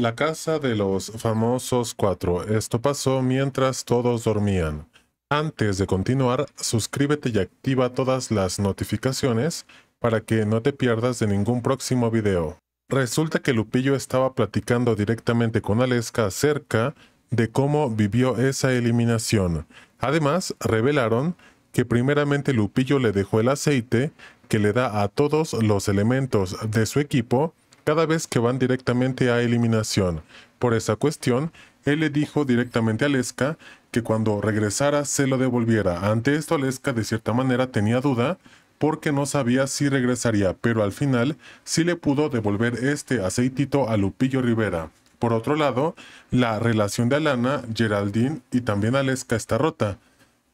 La casa de los famosos cuatro. Esto pasó mientras todos dormían. Antes de continuar, suscríbete y activa todas las notificaciones para que no te pierdas de ningún próximo video. Resulta que Lupillo estaba platicando directamente con Aleska acerca de cómo vivió esa eliminación. Además, revelaron que primeramente Lupillo le dejó el aceite que le da a todos los elementos de su equipo cada vez que van directamente a eliminación. Por esa cuestión, él le dijo directamente a Lesca que cuando regresara se lo devolviera. Ante esto Lesca de cierta manera tenía duda porque no sabía si regresaría, pero al final sí le pudo devolver este aceitito a Lupillo Rivera. Por otro lado, la relación de Alana, Geraldine y también Aleska está rota,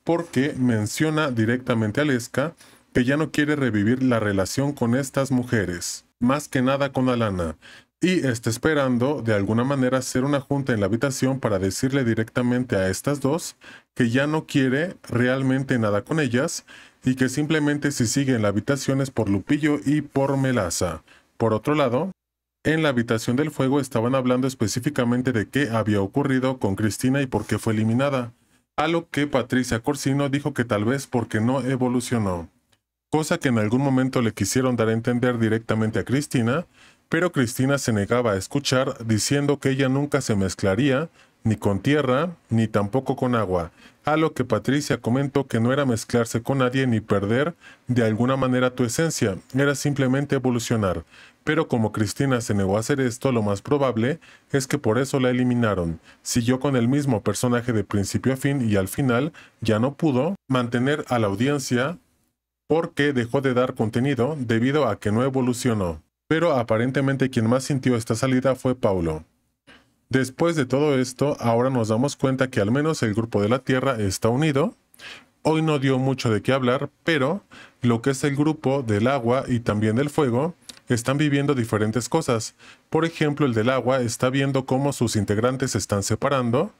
porque menciona directamente a Aleska que ya no quiere revivir la relación con estas mujeres, más que nada con Alana, y está esperando de alguna manera hacer una junta en la habitación para decirle directamente a estas dos que ya no quiere realmente nada con ellas y que simplemente si sigue en la habitación es por Lupillo y por Melaza. Por otro lado, en la habitación del fuego estaban hablando específicamente de qué había ocurrido con Cristina y por qué fue eliminada, a lo que Patricia Corsino dijo que tal vez porque no evolucionó cosa que en algún momento le quisieron dar a entender directamente a Cristina, pero Cristina se negaba a escuchar diciendo que ella nunca se mezclaría ni con tierra ni tampoco con agua, a lo que Patricia comentó que no era mezclarse con nadie ni perder de alguna manera tu esencia, era simplemente evolucionar. Pero como Cristina se negó a hacer esto, lo más probable es que por eso la eliminaron. Siguió con el mismo personaje de principio a fin y al final ya no pudo mantener a la audiencia porque dejó de dar contenido debido a que no evolucionó. Pero aparentemente quien más sintió esta salida fue Paulo. Después de todo esto, ahora nos damos cuenta que al menos el grupo de la Tierra está unido. Hoy no dio mucho de qué hablar, pero lo que es el grupo del agua y también del fuego están viviendo diferentes cosas. Por ejemplo, el del agua está viendo cómo sus integrantes se están separando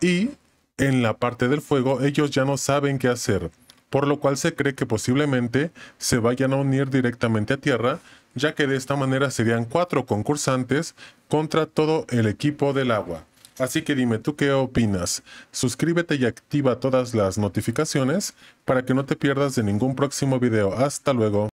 y en la parte del fuego ellos ya no saben qué hacer por lo cual se cree que posiblemente se vayan a unir directamente a tierra, ya que de esta manera serían cuatro concursantes contra todo el equipo del agua. Así que dime tú qué opinas. Suscríbete y activa todas las notificaciones para que no te pierdas de ningún próximo video. Hasta luego.